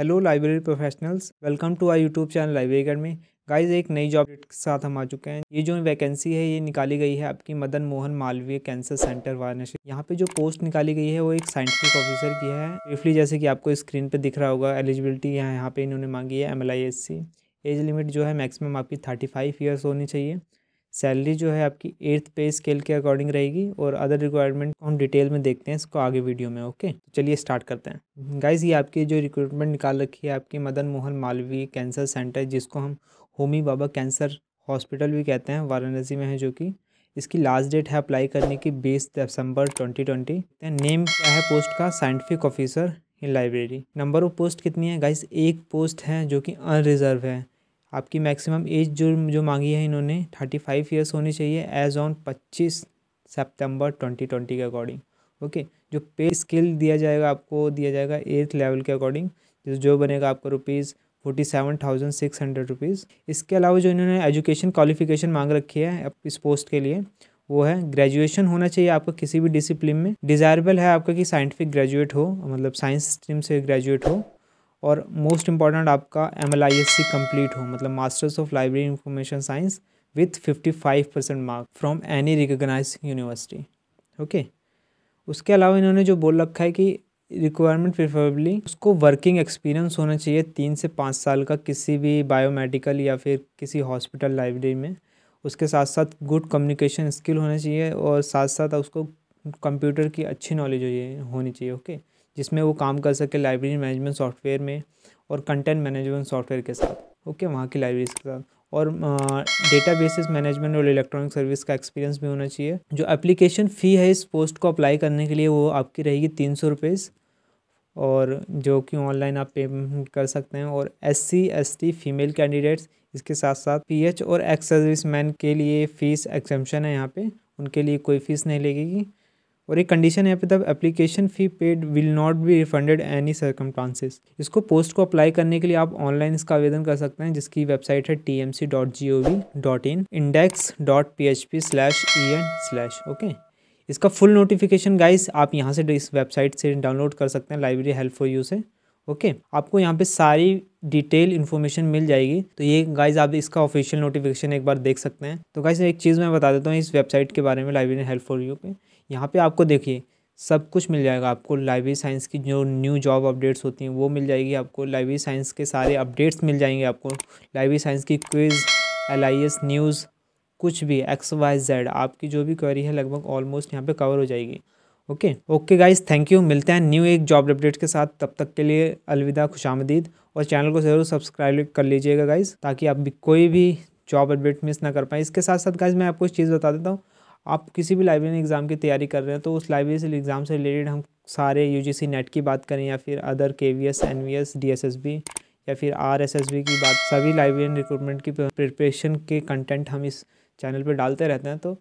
Hello library professionals welcome to our YouTube channel library academy guys एक नई job के साथ हम आ चुके हैं ये जो वैकेंसी है ये निकाली गई है आपकी मदन मोहन मालवीय कैंसर सेंटर वाराणसी यहाँ पे जो पोस्ट निकाली गई है वो एक साइंटिफिक ऑफिसर की है ब्रीफली जैसे कि आपको स्क्रीन पर दिख रहा होगा एलिजिबिलिटी यहाँ यहाँ पे इन्होंने मांगी है M L I S C age limit जो है मैक्सिमम आपकी थर्टी फाइव ईयर्स होनी चाहिए सैलरी जो है आपकी एट्थ पे स्केल के अकॉर्डिंग रहेगी और अदर रिक्वायरमेंट को हम डिटेल में देखते हैं इसको आगे वीडियो में ओके तो चलिए स्टार्ट करते हैं गाइज ये आपकी जो रिक्रूटमेंट निकाल रखी है आपकी मदन मोहन मालवीय कैंसर सेंटर जिसको हम होमी बाबा कैंसर हॉस्पिटल भी कहते हैं वाराणसी में है जो कि इसकी लास्ट डेट है अप्लाई करने की बीस दिसंबर ट्वेंटी ट्वेंटी नेम क्या है पोस्ट का scientific officer in library number of post कितनी है गाइस एक पोस्ट है जो कि अनरिजर्व है आपकी मैक्सिमम एज जो जो मांगी है इन्होंने थर्टी फाइव ईयर्स होनी चाहिए एज ऑन पच्चीस सेप्टेम्बर ट्वेंटी ट्वेंटी के अकॉर्डिंग ओके जो पे स्किल दिया जाएगा आपको दिया जाएगा एट्थ लेवल के अकॉर्डिंग जो बनेगा आपका rupees forty seven thousand six hundred rupees इसके अलावा जो इन्होंने एजुकेशन क्वालिफिकेशन मांग रखी है इस पोस्ट के लिए वो है ग्रेजुएशन होना चाहिए आपका किसी भी डिसिप्लिन में डिज़ायरेबल है आपका कि साइंटिफिक ग्रेजुएट हो मतलब साइंस स्ट्रीम से ग्रेजुएट हो और मोस्ट इम्पॉर्टेंट आपका M L I S C complete हो मतलब masters of library information science with fifty five percent mark from any recognise university okay उसके अलावा इन्होंने जो बोल रखा है कि रिक्वायरमेंट प्रिफरेबली उसको वर्किंग एक्सपीरियंस होना चाहिए तीन से पाँच साल का किसी भी बायोमेडिकल या फिर किसी हॉस्पिटल लाइब्रेरी में उसके साथ साथ गुड कम्युनिकेशन स्किल होना चाहिए और साथ साथ उसको कंप्यूटर की अच्छी नॉलेज होनी चाहिए ओके okay? जिसमें वो काम कर सके लाइब्रेरी मैनेजमेंट सॉफ्टवेयर में और कंटेंट मैनेजमेंट सॉफ्टवेयर के साथ ओके वहाँ की लाइब्रेरीज के साथ और डेटा बेसिस मैनेजमेंट और इलेक्ट्रॉनिक सर्विस का एक्सपीरियंस भी होना चाहिए जो एप्लीकेशन फ़ी है इस पोस्ट को अप्लाई करने के लिए वो आपकी रहेगी तीन सौ और जो कि ऑनलाइन आप पेमेंट कर सकते हैं और S C S T female candidates इसके साथ साथ पी एच और एक्स सर्विस मैन के लिए फ़ीस एक्सेम्पन है यहाँ पे उनके लिए कोई फ़ीस नहीं लगेगी और एक कंडीशन है पे तब application fee paid will not be refunded any सरकम इसको पोस्ट को अप्लाई करने के लिए आप ऑनलाइन इसका आवेदन कर सकते हैं जिसकी वेबसाइट है T M C dot G O V dot in index dot P H P slash E N slash okay इसका फुल नोटिफिकेशन गाइस आप यहाँ से इस वेबसाइट से डाउनलोड कर सकते हैं लाइब्रेरी हेल्प फॉर यू से ओके आपको यहाँ पे सारी डिटेल इन्फॉर्मेशन मिल जाएगी तो ये गाइज आप इसका ऑफिशियल नोटिफिकेशन एक बार देख सकते हैं तो गाइज एक चीज़ मैं बता देता हूँ इस वेबसाइट के बारे में लाइब्रेरी हेल्प फॉर यू पे यहाँ पे आपको देखिए सब कुछ मिल जाएगा आपको लाइब्रेरी साइंस की जो न्यू जॉब अपडेट्स होती हैं वो मिल जाएगी आपको लाइब्रेरी साइंस के सारे अपडेट्स मिल जाएंगे आपको लाइब्रेरी साइंस की क्विज़ एल न्यूज़ कुछ भी एक्स वाई जेड आपकी जो भी क्वेरी है लगभग ऑलमोस्ट यहाँ पे कवर हो जाएगी okay okay guys thank you मिलते हैं न्यू एक जॉब अपडेट के साथ तब तक के लिए अलविदा खुशामदीद और चैनल को जरूर सब्सक्राइब कर लीजिएगा गाइज ताकि आप भी कोई भी जॉब अपडेट मिस ना कर पाएँ इसके साथ साथ गाइज मैं आपको एक चीज़ बता देता हूँ आप किसी भी लाइब्रेरी एग्ज़ाम की तैयारी कर रहे हैं तो उस लाइब्रेरी से एग्ज़ाम से रिलेटेड हम सारे यू नेट की बात करें या फिर other K V S N V S D S S B या फिर आर एस एस बी की बात सभी लाइब्रेरी रिक्रूटमेंट की प्रिपरेशन के कंटेंट हम इस चैनल पर डालते रहते हैं तो